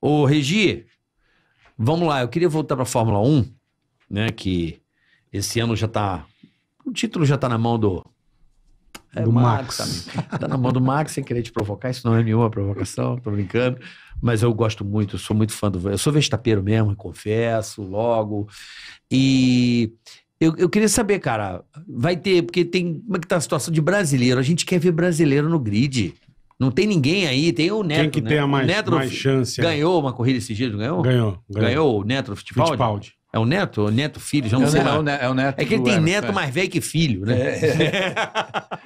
Ô, Regi, vamos lá. Eu queria voltar para a Fórmula 1, né? Que esse ano já tá. O título já tá na mão do. É, do Max. Max. Tá na mão do Max sem querer te provocar, isso não é nenhuma provocação, tô brincando. Mas eu gosto muito, sou muito fã do. Eu sou vestapeiro mesmo, confesso, logo. E eu, eu, queria saber, cara, vai ter, porque tem. Como é que tá a situação de brasileiro? A gente quer ver brasileiro no grid. Não tem ninguém aí, tem o Neto. Quem que né? tem a mais, Neto mais chance? Ganhou é. uma corrida esse dia, ganhou? Ganhou. Ganhou, ganhou o Neto Fittipaldi? Fittipaldi. É o Neto? O Neto filho? Já não é, sei não, é, é o Neto. É que ele tem Neto é. mais velho que filho, né? É.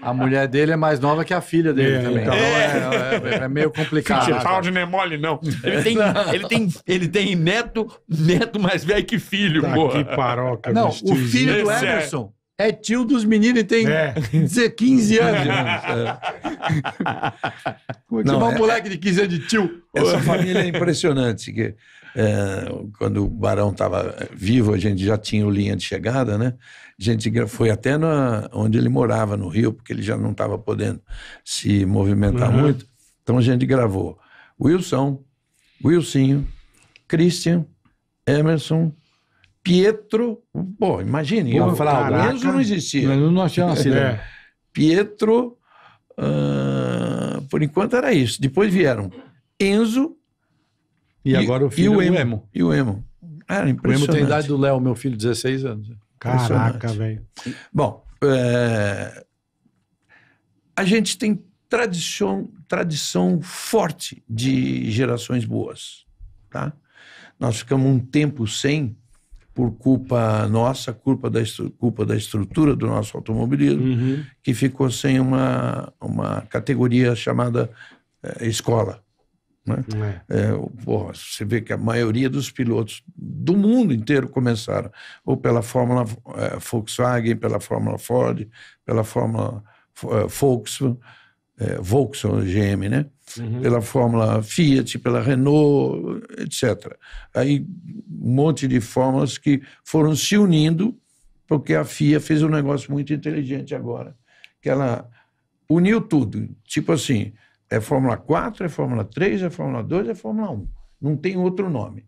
a mulher dele é mais nova que a filha dele é, também. Então, então é, meio complicado. Fittipaldi não é mole, não. Ele tem, ele tem, ele tem neto, neto mais velho que filho, tá Que paroca. Não, o filho do Emerson é tio dos meninos e tem é. 15 é. anos. Como é Não, é, um moleque de 15 anos de tio? Essa família é impressionante. Que, é, quando o Barão estava vivo, a gente já tinha o linha de chegada, né? A gente foi até na, onde ele morava, no Rio, porque ele já não estava podendo se movimentar uhum. muito. Então a gente gravou Wilson, Wilsinho, Christian, Emerson, Pietro. Pô, imagine, eu falar, o Enzo não existia. Mas não tinha é. nascido. Pietro, uh, por enquanto era isso. Depois vieram Enzo. E, e agora o filho e é o Emo. Emo. E o Emo. Era impressionante. O Emo tem a idade do Léo, meu filho, 16 anos. Caraca, velho. Bom, é, a gente tem tradição, tradição forte de gerações boas, tá? Nós ficamos um tempo sem por culpa nossa, culpa da, culpa da estrutura do nosso automobilismo, uhum. que ficou sem uma, uma categoria chamada é, escola. Né? É. É, porra, você vê que a maioria dos pilotos do mundo inteiro começaram ou pela Fórmula eh, Volkswagen, pela Fórmula Ford, pela Fórmula eh, Volkswagen, Volkswagen GM, né? uhum. pela fórmula Fiat, pela Renault, etc. Aí um monte de fórmulas que foram se unindo, porque a FIA fez um negócio muito inteligente agora, que ela uniu tudo. Tipo assim, é Fórmula 4, é Fórmula 3, é Fórmula 2, é Fórmula 1. Não tem outro nome.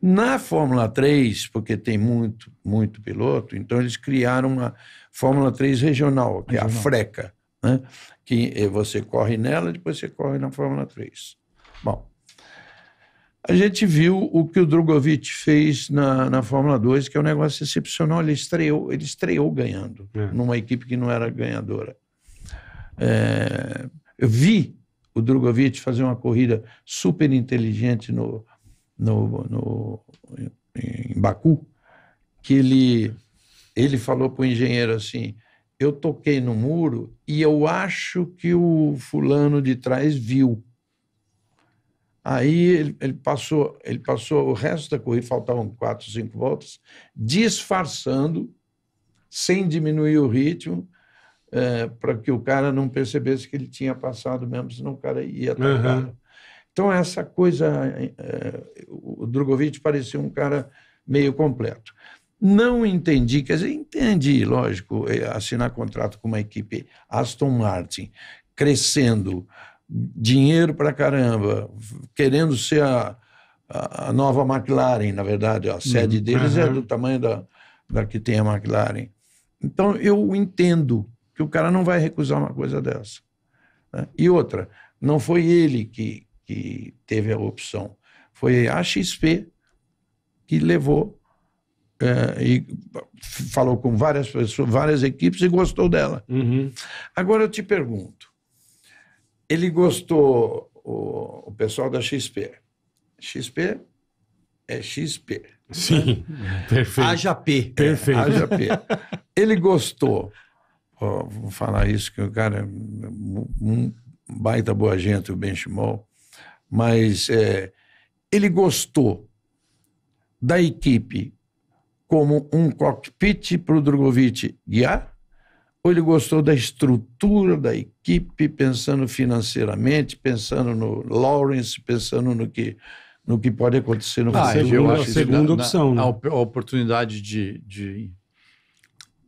Na Fórmula 3, porque tem muito, muito piloto, então eles criaram uma Fórmula 3 regional, que regional. é a FRECA né? que eh, você corre nela, depois você corre na Fórmula 3. Bom, a gente viu o que o Drogovic fez na, na Fórmula 2, que é um negócio excepcional. Ele estreou, ele estreou ganhando é. numa equipe que não era ganhadora. É, eu vi o Drogovic fazer uma corrida super inteligente no, no, no em Baku, que ele, ele falou para o engenheiro assim: eu toquei no muro e eu acho que o fulano de trás viu. Aí ele, ele, passou, ele passou o resto da corrida, faltavam quatro, cinco voltas, disfarçando, sem diminuir o ritmo, é, para que o cara não percebesse que ele tinha passado mesmo, senão o cara ia atacar. Uhum. Então, essa coisa, é, o Drogovic parecia um cara meio completo. Não entendi, quer dizer, entendi, lógico, é, assinar contrato com uma equipe Aston Martin, crescendo, dinheiro para caramba, querendo ser a, a, nova McLaren, na verdade, a sede uhum, deles é uhum. é do tamanho da, da que tem a McLaren. Então, eu entendo que o cara não vai recusar uma coisa dessa. Né? E outra, não foi ele que, que teve a opção, foi a XP que levou é, e falou com várias pessoas, várias equipes e gostou dela. Uhum. Agora eu te pergunto, ele gostou o, o pessoal da XP. XP é XP. Né? Sim, né? perfeito. Haja P. Perfeito. É, P. Ele gostou. Oh, vou falar isso, que o cara é um baita boa gente, o Benchimol. Mas é, ele gostou da equipe como um cockpit para o Drogovic guiar? Ou ele gostou da estrutura da equipe, pensando financeiramente, pensando no Lawrence, pensando no que, no que pode acontecer no ah, Eu acho a segunda opção. Na, né? A oportunidade de, de,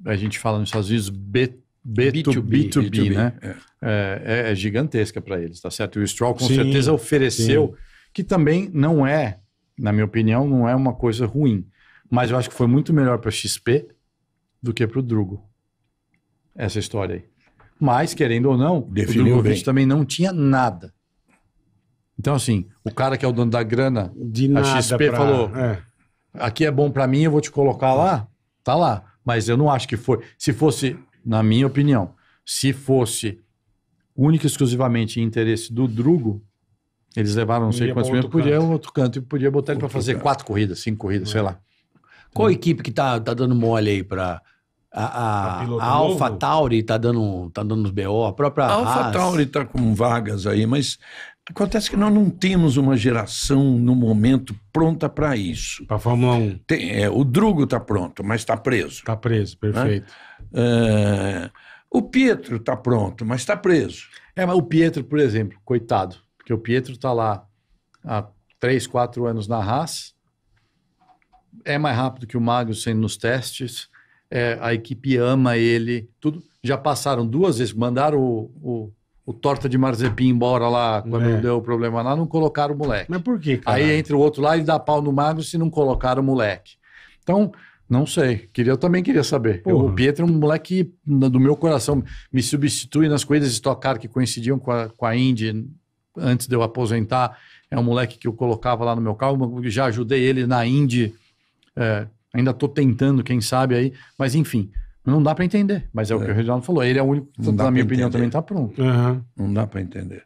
A gente fala nos Estados Unidos B, B2B, B2B, B2B, B2B né? É, é, é, é gigantesca para eles, tá certo? E o Stroll com sim, certeza ofereceu, sim. que também não é, na minha opinião, não é uma coisa ruim mas eu acho que foi muito melhor para XP do que para o Drugo. Essa história aí. Mas, querendo ou não, Definiu o Drogovic bem. também não tinha nada. Então, assim, o cara que é o dono da grana, De a nada XP pra- falou: é. aqui é bom para mim, eu vou te colocar lá, tá lá. Mas eu não acho que foi. Se fosse, na minha opinião, se fosse única e exclusivamente interesse do Drugo, eles levaram não sei quantos minutos, podia canto. outro canto e podia botar ele para fazer canto. quatro corridas, cinco corridas, é. sei lá. Qual a equipe que tá, tá dando mole aí para a, a, tá a, Alpha novo? Tauri tá dando, tá dando os BO, a própria a Alpha Haas. Tauri tá com vagas aí, mas acontece que nós não temos uma geração no momento pronta para isso. Para Fórmula 1. Tem, é, o Drugo tá pronto, mas tá preso. Tá preso, perfeito. Né? É, o Pietro tá pronto, mas tá preso. É, mas o Pietro, por exemplo, coitado, porque o Pietro tá lá há três, quatro anos na Haas, é mais rápido que o Magnussen nos testes, é, a equipe ama ele, tudo. Já passaram duas vezes, mandaram o, o, o torta de Marzepim embora lá, quando é. deu o problema lá, não colocaram o moleque. Mas por quê, cara? Aí entra o outro lá e dá pau no Magnussen e não colocaram o moleque. Então, não sei. Queria, eu também queria saber. Eu, o Pietro é um moleque do meu coração. Me substitui nas coisas de tocar que coincidiam com a, com a Indy antes de eu aposentar. É um moleque que eu colocava lá no meu carro. Já ajudei ele na Indy é, ainda estou tentando, quem sabe aí, mas enfim, não dá para entender. Mas é, o que é. o Reginaldo falou, ele é o único que, na minha opinião, também está pronto. Uhum. Não dá para entender.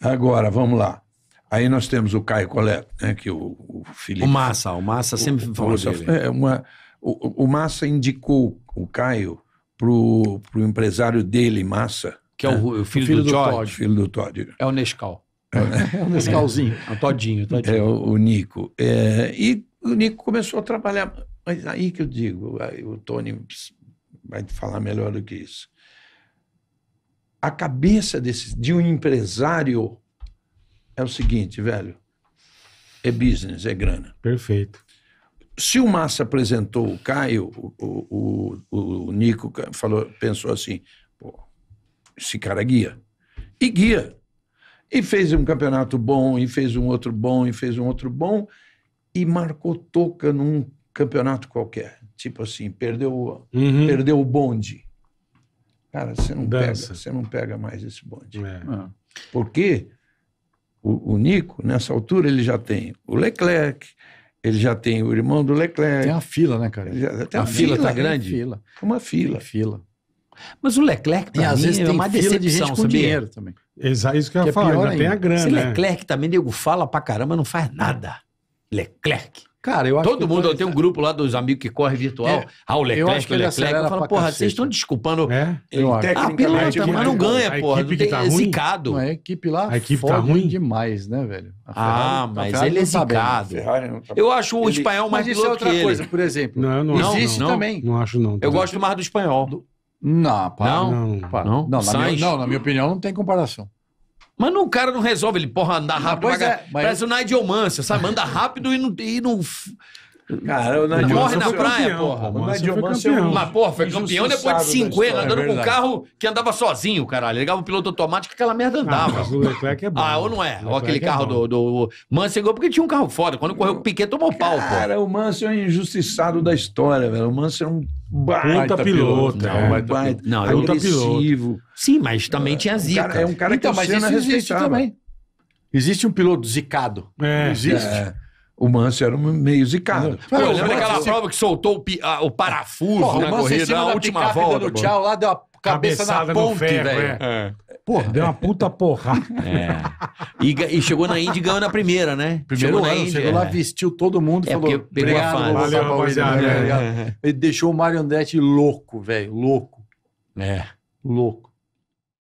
Agora, vamos lá. Aí nós temos o Caio Coleto, né, que o, o Felipe... O Massa, o Massa sempre falou dele. É, uma, o, o Massa indicou o Caio pro, pro empresário dele, Massa. Que é, é o, né? o, filho, o filho do, do Todd. Todd. Filho do Todd. É o Nescau. É, é o Nescauzinho. É o Todinho. todinho. É o, o Nico. É, e o Nico começou a trabalhar. Mas aí que eu digo, o Tony vai falar melhor do que isso. A cabeça desse, de um empresário é o seguinte, velho: é business, é grana. Perfeito. Se o Massa apresentou o Caio, o, o, o Nico falou, pensou assim: pô, esse cara é guia. E guia. E fez um campeonato bom, e fez um outro bom, e fez um outro bom e marcou toca num campeonato qualquer. Tipo assim, perdeu, uhum. perdeu o bonde. Cara, você não, pega, você não pega mais esse bonde. É. é. Porque o, o, Nico, nessa altura, ele já tem o Leclerc, ele já tem o irmão do Leclerc. Tem a fila, né, cara? Já, a, fila, fila tá grande? Fila. Uma fila. Tem fila. Mas o Leclerc, pra e, às vezes é uma decepção, de gente com sabia? dinheiro também. Exato, isso que eu ia é falar, ainda tem a grana. Esse né? Leclerc também, nego, fala pra caramba, não faz nada. Leclerc. Cara, eu acho Todo mundo, eu tenho um grupo lá dos amigos que corre virtual. É, ah, o Leclerc, o Leclerc. Eu falo, porra, vocês estão né? desculpando. É, eu acho. Ah, pilota, é mas não ganha, a porra. Equipe não tem, tá é zicado. Não, a equipe lá a equipe tá ruim demais, né, velho? ah, mas ele é zicado. Tá, tá eu acho o ele... espanhol mais mas isso é outra coisa, por exemplo. Não, não, não Existe não, também. Não, acho, não. Tá eu gosto mais do espanhol. Não, pá. Não? Não, não, na minha opinião não tem comparação não o cara não resolve, ele, porra, anda rápido. Mas, é, mas... Parece o Nigel Mansell, sabe? Anda rápido e não, e não, Cara, o Nadio Morre na praia, campeão, porra. O Nadio foi é campeão. Mas, porra, foi campeão depois de 50, é andando é com um carro que andava sozinho, caralho. Ligava o piloto automático, aquela merda ah, andava. Ah, mas o Leclerc é bom. Ah, ou não é? Ou aquele é carro do, do chegou porque tinha um carro foda. Quando correu o Piquet, tomou pau, porra. Cara, o Manso é um injustiçado da história, velho. O Manso é um baita, né? baita piloto. Não, é. baita, baita, não, agressivo. Piloto. Sim, mas também tinha zica. Cara, é um cara então, que mas isso existe também. Existe um piloto zicado. É, existe. É. O Manso era meio zicado. Pô, lembra daquela prova que soltou o, pi, a, o parafuso Porra, na o corrida, na última volta? Dando tchau, lá deu a cabeça na ponte, velho. É. é. Porra, deu uma puta porrada. É. E, e, chegou na Indy e ganhou na primeira, né? Primeiro chegou ano, na Indy, chegou é. lá, vestiu todo mundo e é falou... Pegou a fase. Valeu, rapaziada. Ele tá é. deixou o Mário Andretti louco, velho, louco. É. Louco.